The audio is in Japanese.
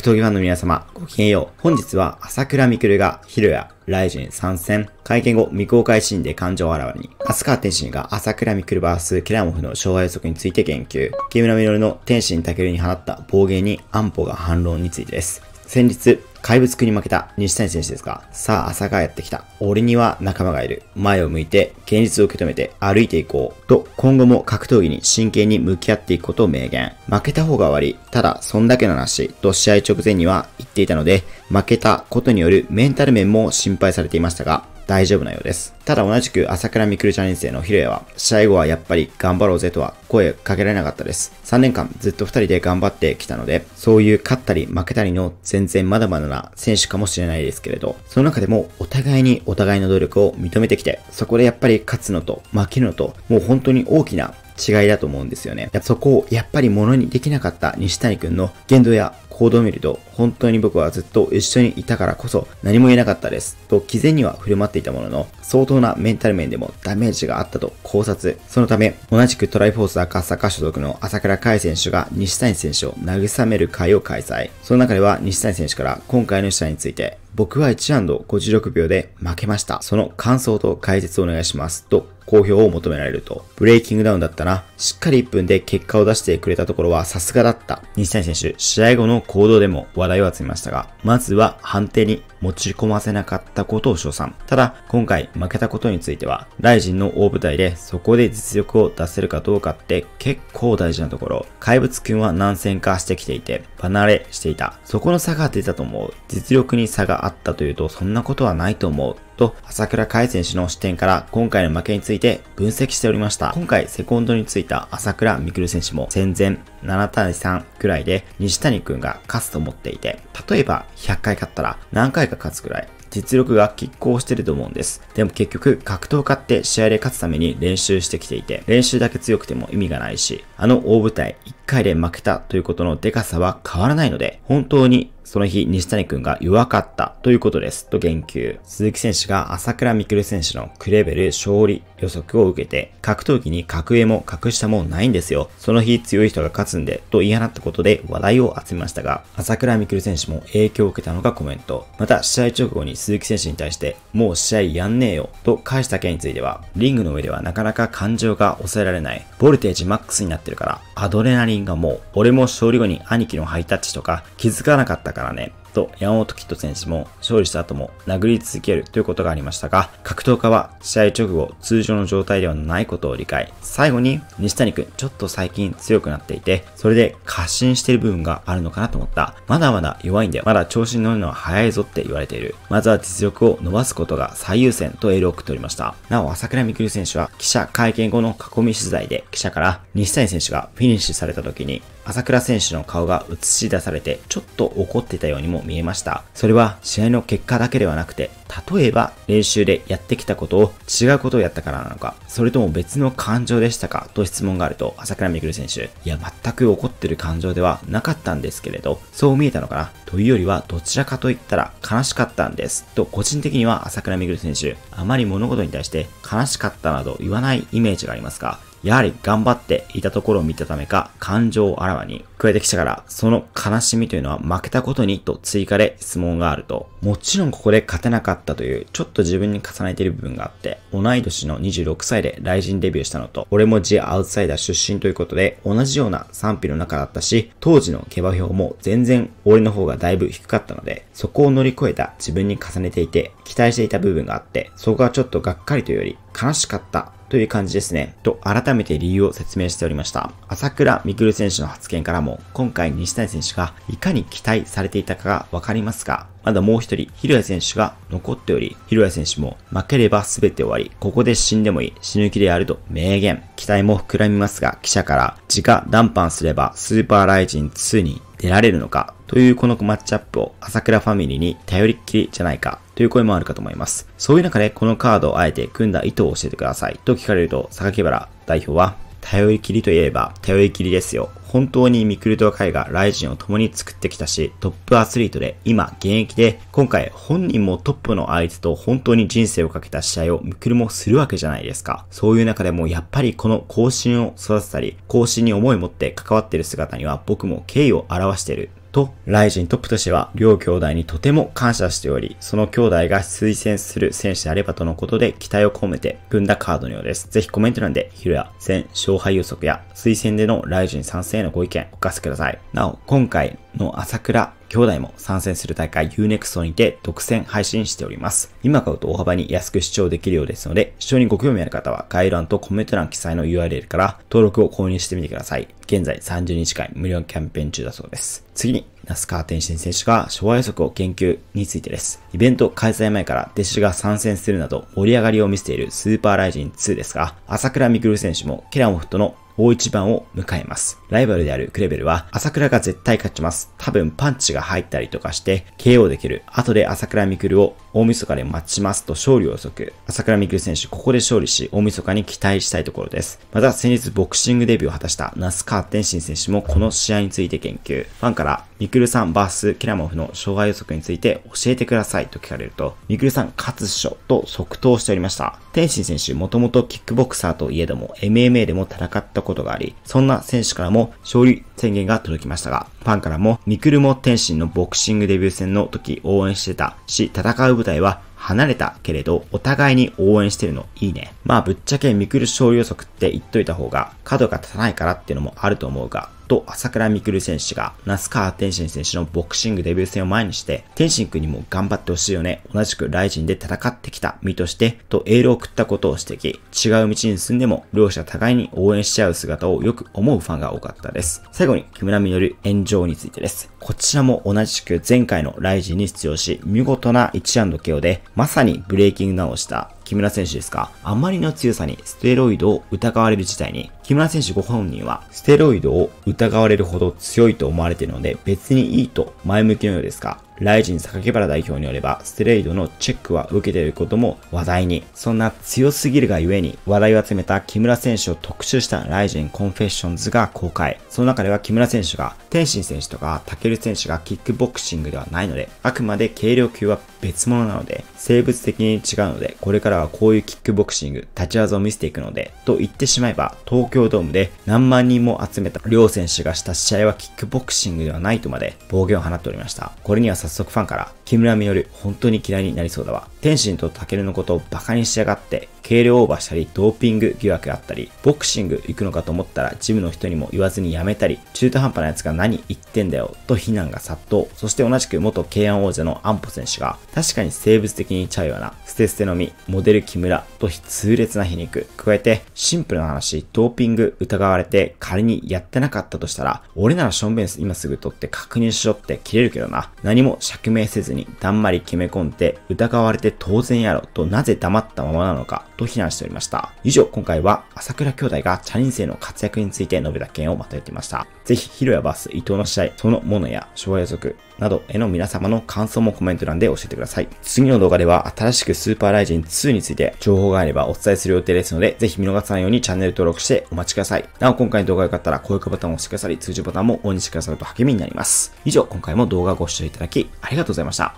格闘技ファンの皆様、ごきげんよう。本日は朝倉未来がヒロや、ライジン参戦。会見後、未公開シーンで感情をあらわに、松川天心が朝倉未来ース、キラモフの障害予測について言及。木村稔の天心武に放った暴言に安保が反論についてです。先日、怪物くに負けた西谷選手ですが、さあ朝がやってきた。俺には仲間がいる。前を向いて、現実を受け止めて歩いていこう。と、今後も格闘技に真剣に向き合っていくことを明言。負けた方が悪い。ただ、そんだけの話。と試合直前には言っていたので、負けたことによるメンタル面も心配されていましたが、大丈夫なようです。ただ同じく朝倉未来ャレンジ生のヒロヤは、試合後はやっぱり頑張ろうぜとは声かけられなかったです。3年間ずっと2人で頑張ってきたので、そういう勝ったり負けたりの全然まだまだな選手かもしれないですけれど、その中でもお互いにお互いの努力を認めてきて、そこでやっぱり勝つのと負けるのと、もう本当に大きな違いだと思うんですよね。そこをやっぱり物にできなかった西谷くんの言動や報道を見ると、本当に僕はずっと一緒にいたからこそ何も言えなかったです、と毅然には振る舞っていたものの、相当なメンタル面でもダメージがあったと考察。そのため、同じくトライフォース赤坂所属の朝倉海選手が西谷選手を慰める会を開催。その中では西谷選手から今回の試合について、僕は1 56秒で負けました。その感想と解説をお願いします。と、好評を求められると。ブレイキングダウンだったな。しっかり1分で結果を出してくれたところはさすがだった。西谷選手、試合後の行動でも話題を集めましたが、まずは判定に持ち込ませなかったことを称賛。ただ、今回負けたことについては、ライジンの大舞台でそこで実力を出せるかどうかって結構大事なところ。怪物くんは難戦化してきていて、離れしていた。そこの差が出たと思う。実力に差があったというと、そんなことはないと思う。と、朝倉海選手の視点から今回の負けについて分析しておりました。今回、セコンドについた朝倉未来選手も戦前7対3くらいで西谷くんが勝つと思っていて、例えば100回勝ったら何回か勝つくらい。実力が拮抗してると思うんです。でも結局、格闘家って試合で勝つために練習してきていて、練習だけ強くても意味がないし、あの大舞台1回で負けたということのデカさは変わらないので、本当にその日、西谷君が弱かったということです。と言及。鈴木選手が朝倉未来選手のクレベル勝利予測を受けて、格闘技に格上も格下もないんですよ。その日強い人が勝つんで、と言い放ったことで話題を集めましたが、朝倉未来選手も影響を受けたのがコメント。また、試合直後に鈴木選手に対して、もう試合やんねえよ、と返した件については、リングの上ではなかなか感情が抑えられない。ボルテージマックスになってるから、アドレナリンがもう、俺も勝利後に兄貴のハイタッチとか、気づかなかったからね。と山本キッド選手も勝利した後も殴り続けるということがありましたが、格闘家は試合直後通常の状態ではないことを理解。最後に西谷くんちょっと最近強くなっていて、それで過信してる部分があるのかなと思った。まだまだ弱いんで、まだ調子に乗るのは早いぞって言われている。まずは実力を伸ばすことが最優先とエールを送っておりました。なお、朝倉未来選手は記者会見後の囲み取材で記者から西谷選手がフィニッシュされた時に、朝倉選手の顔が映し出されてちょっと怒っていたようにもも見えました。それは試合の結果だけではなくて、例えば練習でやってきたことを違うことをやったからなのか、それとも別の感情でしたかと質問があると、朝倉ぐる選手、いや、全く怒ってる感情ではなかったんですけれど、そう見えたのかなというよりは、どちらかといったら悲しかったんです。と、個人的には朝倉ぐる選手、あまり物事に対して悲しかったなど言わないイメージがありますが、やはり頑張っていたところを見たためか、感情をあらわに、加えてきたから、その悲しみというのは負けたことにと追加で質問があると、もちろんここで勝てなかったという、ちょっと自分に重ねている部分があって、同い年の26歳で雷神デビューしたのと、俺もジアウトサイダー出身ということで、同じような賛否の中だったし、当時の下馬評も全然俺の方がだいぶ低かったので、そこを乗り越えた自分に重ねていて、期待していた部分があって、そこはちょっとがっかりというより、悲しかったという感じですね。と、改めて理由を説明しておりました。朝倉未来選手の発言からも、今回西谷選手がいかに期待されていたかがわかりますが、まだもう一人、広谷選手が残っており、広谷選手も負ければ全て終わり、ここで死んでもいい、死ぬ気であると明言。期待も膨らみますが、記者から、自家談判すればスーパーライジン2に出られるのかというこのマッチアップを朝倉ファミリーに頼りっきりじゃないかという声もあるかと思います。そういう中でこのカードをあえて組んだ意図を教えてくださいと聞かれると、榊原代表は、頼りきりといえば頼りきりですよ。本当にミクルト会がライジンを共に作ってきたし、トップアスリートで今現役で、今回本人もトップの相手と本当に人生をかけた試合をミクルもするわけじゃないですか。そういう中でもやっぱりこの更新を育てたり、更新に思い持って関わっている姿には僕も敬意を表していると、ライジントップとしては、両兄弟にとても感謝しており、その兄弟が推薦する選手であればとのことで期待を込めて組んだカードのようです。ぜひコメント欄で、ヒルヤ戦勝敗予測や推薦でのライジン参戦へのご意見お聞かせください。なお、今回の朝倉兄弟も参戦する大会 UNEXT にて独占配信しております。今買うと大幅に安く視聴できるようですので、視聴にご興味ある方は概要欄とコメント欄記載の URL から登録を購入してみてください。現在30日間無料キャンペーン中だそうです。次に、ナスカー天心選手が昭和予測を研究についてです。イベント開催前から弟子が参戦するなど盛り上がりを見せているスーパーライジン2ですが、朝倉未来選手もケラモフとの大一番を迎えます。ライバルであるクレベルは、朝倉が絶対勝ちます。多分パンチが入ったりとかして、KO できる。後で朝倉みくるを大晦日で待ちますと勝利を予測。朝倉未来選手、ここで勝利し、大晦日に期待したいところです。また、先日ボクシングデビューを果たしたナスーテンシン選手もこの試合について研究。ファンから、ミクルさんバース、キラモフの障害予測について教えてくださいと聞かれると、ミクルさん勝つっしょと即答しておりました。天心選手、もともとキックボクサーといえども、MMA でも戦ったことがあり、そんな選手からも勝利宣言が届きましたが、ファンからも、ミクルも天心のボクシングデビュー戦の時応援してたし、戦う舞台代は離れたけれど、お互いに応援してるのいいね。まあぶっちゃけミクル勝利予測って言っといた方が角が立たないからっていうのもあると思うが、と朝倉未来選手が、那須川天心選手のボクシングデビュー戦を前にして、天心君にも頑張ってほしいよね。同じくライジンで戦ってきた身として、とエールを送ったことを指摘。違う道に進んでも、両者互いに応援しちゃう姿をよく思うファンが多かったです。最後に、木村る炎上についてです。こちらも同じく前回のライジンに出場し、見事な一 1&KO で、まさにブレイキングダウンをした木村選手ですが、あまりの強さにステロイドを疑われる事態に、木村選手ご本人は、ステロイドを疑われるほど強いと思われているので、別にいいと前向きのようですが、ライジン榊原代表によれば、ステロイドのチェックは受けていることも話題に。そんな強すぎるがゆえに、話題を集めた木村選手を特集したライジンコンフェッションズが公開。その中では木村選手が、天心選手とか、タケル選手がキックボクシングではないので、あくまで軽量級は別物なので、生物的に違うので、これからはこういうキックボクシング、立ち技を見せていくので、と言ってしまえば、東京京ドームで何万人も集めた両選手がした試合はキックボクシングではないとまで暴言を放っておりました。これには早速ファンから、木村みよる本当に嫌いになりそうだわ。天心とタケルのことをバカにしやがって、軽量オーバーしたり、ドーピング疑惑があったり、ボクシング行くのかと思ったら、ジムの人にも言わずに辞めたり、中途半端なやつが何言ってんだよ、と非難が殺到。そして同じく元慶安王者の安保選手が、確かに生物的にちゃうような、捨て捨てのみ、モデル木村と痛烈な皮肉。加えて、シンプルな話、ドーピングング疑われて仮にやってなかったとしたら、俺ならションベン今すぐ取って確認しろって切れるけどな。何も釈明せずにだんまり決め込んで疑われて当然やろとなぜ黙ったままなのかと非難しておりました。以上、今回は朝倉兄弟がチャリン生の活躍について述べた件をまとめていました。ぜひ、ヒロやバース、伊藤の試合、そのものや昭和予測、などへの皆様の感想もコメント欄で教えてください。次の動画では新しくスーパーライジン2について情報があればお伝えする予定ですので、ぜひ見逃さないようにチャンネル登録してお待ちください。なお今回の動画が良かったら高評価ボタンを押してくださり、通知ボタンもオンにしてくださると励みになります。以上、今回も動画をご視聴いただきありがとうございました。